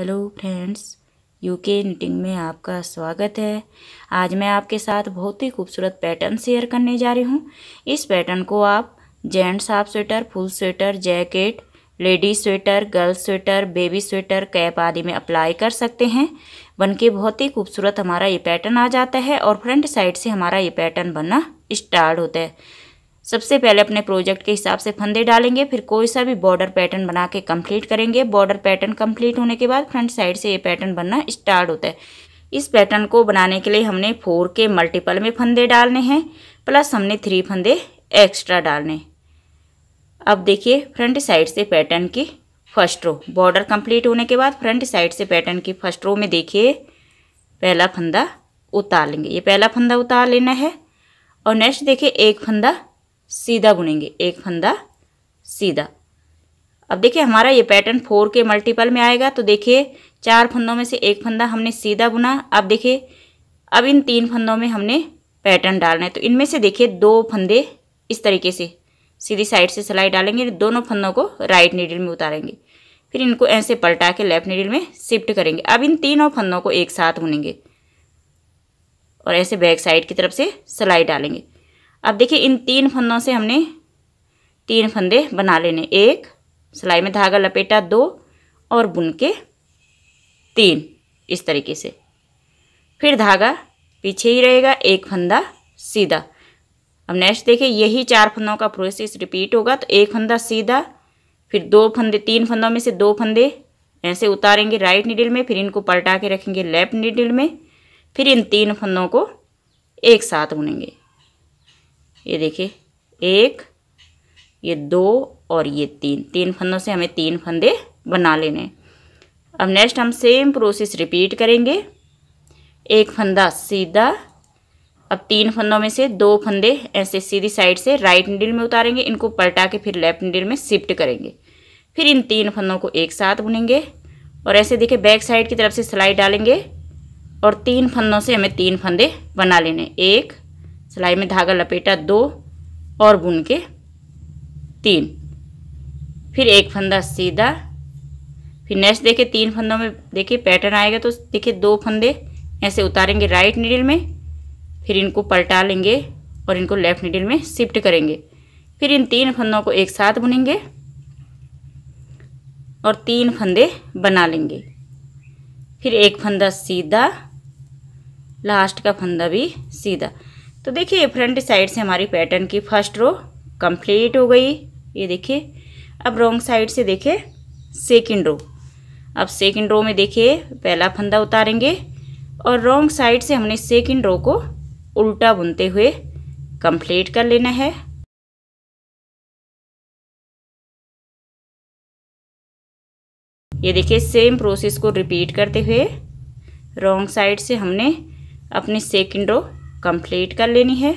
hello friends UK knitting में आपका स्वागत है आज मैं आपके साथ बहुत ही खूबसूरत पैटर्न शेयर करने जा रही हूँ इस पैटर्न को आप gents half sweater full sweater jacket ladies sweater girls sweater baby sweater cap आदि में अप्लाई कर सकते हैं बन के बहुत ही खूबसूरत हमारा ये पैटर्न आ जाता है और फ्रंट साइड से हमारा ये पैटर्न बनना स्टार्ट होता है सबसे पहले अपने प्रोजेक्ट के हिसाब से फंदे डालेंगे फिर कोई सा भी बॉर्डर पैटर्न बना के कंप्लीट करेंगे बॉर्डर पैटर्न कम्प्लीट होने के बाद फ्रंट साइड से ये पैटर्न बनना स्टार्ट होता है इस पैटर्न को बनाने के लिए हमने फोर के मल्टीपल में फंदे डालने हैं प्लस हमने थ्री फंदे एक्स्ट्रा डालने अब देखिए फ्रंट साइड से पैटर्न की फर्स्ट रो बॉर्डर कंप्लीट होने के बाद फ्रंट साइड से पैटर्न की फर्स्ट रो में देखिए पहला फंदा उतार लेंगे ये पहला फंदा उतार लेना है और नेक्स्ट देखिए एक फंदा सीधा बुनेंगे एक फंदा सीधा अब देखिए हमारा ये पैटर्न फोर के मल्टीपल में आएगा तो देखिए चार फंदों में से एक फंदा हमने सीधा बुना अब देखिए अब इन तीन फंदों में हमने पैटर्न डालना है तो इनमें से देखिए दो फंदे इस तरीके से सीधी साइड से सिलाई डालेंगे दोनों फंदों को राइट नीडल में उतारेंगे फिर इनको ऐसे पलटा के लेफ्ट नीडल में शिफ्ट करेंगे अब इन तीनों फंदों को एक साथ बुनेंगे और ऐसे बैक साइड की तरफ से सिलाई डालेंगे अब देखिए इन तीन फंदों से हमने तीन फंदे बना लेने एक सिलाई में धागा लपेटा दो और बुन के तीन इस तरीके से फिर धागा पीछे ही रहेगा एक फंदा सीधा अब नेक्स्ट देखिए यही चार फंदों का प्रोसेस रिपीट होगा तो एक फंदा सीधा फिर दो फंदे तीन फंदों में से दो फंदे ऐसे उतारेंगे राइट नीडल में फिर इनको पलटा के रखेंगे लेफ्ट नीडल में फिर इन तीन फंदों को एक साथ बुनेंगे ये देखिए एक ये दो और ये तीन तीन फंदों से हमें तीन फंदे बना लेने अब नेक्स्ट हम सेम प्रोसेस रिपीट करेंगे एक फंदा सीधा अब तीन फंदों में से दो फंदे ऐसे सीधी साइड से राइट निडिल में उतारेंगे इनको पलटा के फिर लेफ्ट निडिल में शिफ्ट करेंगे फिर इन तीन फंदों को एक साथ बुनेंगे और ऐसे देखिए बैक साइड की तरफ से सिलाई डालेंगे और तीन फंदों से हमें तीन फंदे बना लेने एक सिलाई में धागा लपेटा दो और बुन के तीन फिर एक फंदा सीधा फिर नेक्स्ट देखिए तीन फंदों में देखिए पैटर्न आएगा तो देखिए दो फंदे ऐसे उतारेंगे राइट नीडल में फिर इनको पलटा लेंगे और इनको लेफ्ट नीडल में शिफ्ट करेंगे फिर इन तीन फंदों को एक साथ बुनेंगे और तीन फंदे बना लेंगे फिर एक फंदा सीधा लास्ट का फंदा भी सीधा तो देखिए फ्रंट साइड से हमारी पैटर्न की फर्स्ट रो कंप्लीट हो गई ये देखिए अब रॉन्ग साइड से देखिए सेकंड रो अब सेकंड रो में देखिए पहला फंदा उतारेंगे और रॉन्ग साइड से हमने सेकंड रो को उल्टा बुनते हुए कंप्लीट कर लेना है ये देखिए सेम प्रोसेस को रिपीट करते हुए रॉन्ग साइड से हमने अपनी सेकंड रो कंप्लीट कर लेनी है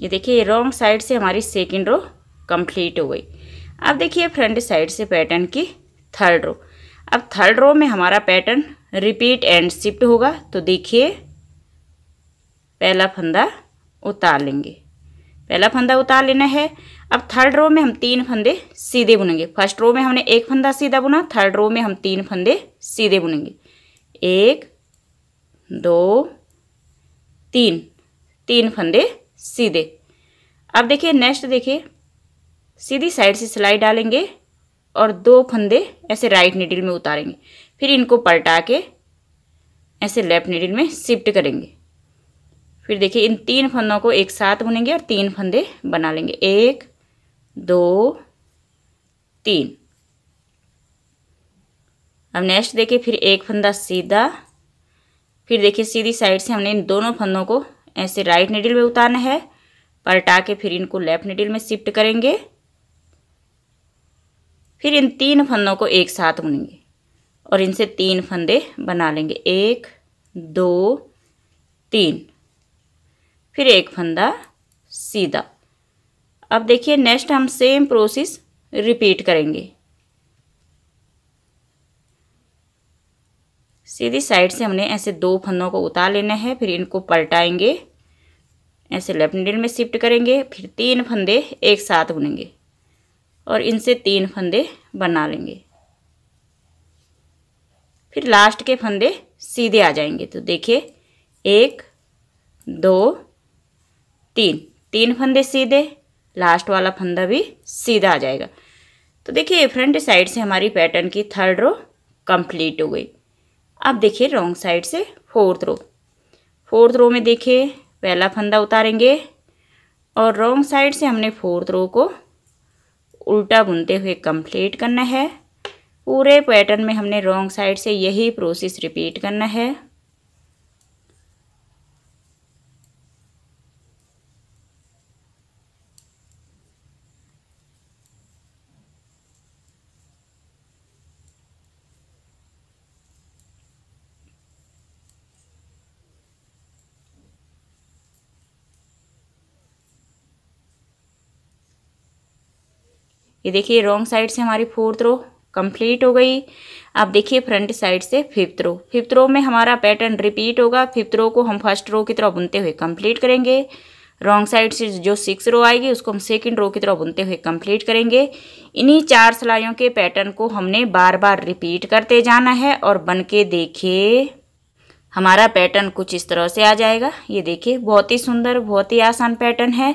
ये देखिए रॉन्ग साइड से हमारी सेकेंड रो कंप्लीट हो गई अब देखिए फ्रंट साइड से पैटर्न की थर्ड रो अब थर्ड रो में हमारा पैटर्न रिपीट एंड शिफ्ट होगा तो देखिए पहला फंदा उतार लेंगे पहला फंदा उतार लेना है अब थर्ड रो में हम तीन फंदे सीधे बुनेंगे फर्स्ट रो में हमने एक फंदा सीधा बुना थर्ड रो में हम तीन फंदे सीधे बुनेंगे एक दो तीन तीन फंदे सीधे अब देखिए नेक्स्ट देखिए सीधी साइड से सिलाई डालेंगे और दो फंदे ऐसे राइट नीडिल में उतारेंगे फिर इनको पलटा के ऐसे लेफ्ट नीडिल में शिफ्ट करेंगे फिर देखिए इन तीन फंदों को एक साथ बुनेंगे और तीन फंदे बना लेंगे एक दो तीन अब नेक्स्ट देखिए फिर एक फंदा सीधा फिर देखिए सीधी साइड से हमने इन दोनों फंदों को ऐसे राइट निडिल में उतारना है पलटा के फिर इनको लेफ्ट निडिल में शिफ्ट करेंगे फिर इन तीन फंदों को एक साथ बुनेंगे और इनसे तीन फंदे बना लेंगे एक दो तीन फिर एक फंदा सीधा अब देखिए नेक्स्ट हम सेम प्रोसेस रिपीट करेंगे सीधी साइड से हमने ऐसे दो फंदों को उतार लेना है फिर इनको पलटाएंगे ऐसे लेफ्ट नीडल में शिफ्ट करेंगे फिर तीन फंदे एक साथ बुनेंगे और इनसे तीन फंदे बना लेंगे फिर लास्ट के फंदे सीधे आ जाएंगे तो देखिए एक दो तीन तीन फंदे सीधे लास्ट वाला फंदा भी सीधा आ जाएगा तो देखिए फ्रंट साइड से हमारी पैटर्न की थर्ड रो कंप्लीट हो गई अब देखिए रॉन्ग साइड से फोर्थ रो फोर्थ रो में देखिए पहला फंदा उतारेंगे और रॉन्ग साइड से हमने फोर्थ रो को उल्टा बुनते हुए कंप्लीट करना है पूरे पैटर्न में हमने रॉन्ग साइड से यही प्रोसेस रिपीट करना है ये देखिए रॉन्ग साइड से हमारी फोर्थ रो कंप्लीट हो गई अब देखिए फ्रंट साइड से फिफ्थ रो फिफ्थ रो में हमारा पैटर्न रिपीट होगा फिफ्थ रो को हम फर्स्ट रो की तरह बुनते हुए कंप्लीट करेंगे रॉन्ग साइड से जो सिक्स रो आएगी उसको हम सेकंड रो की तरह बुनते हुए कंप्लीट करेंगे इन्हीं चार सिलाइयों के पैटर्न को हमने बार बार रिपीट करते जाना है और बन के देखिए हमारा पैटर्न कुछ इस तरह से आ जाएगा ये देखिए बहुत ही सुंदर बहुत ही आसान पैटर्न है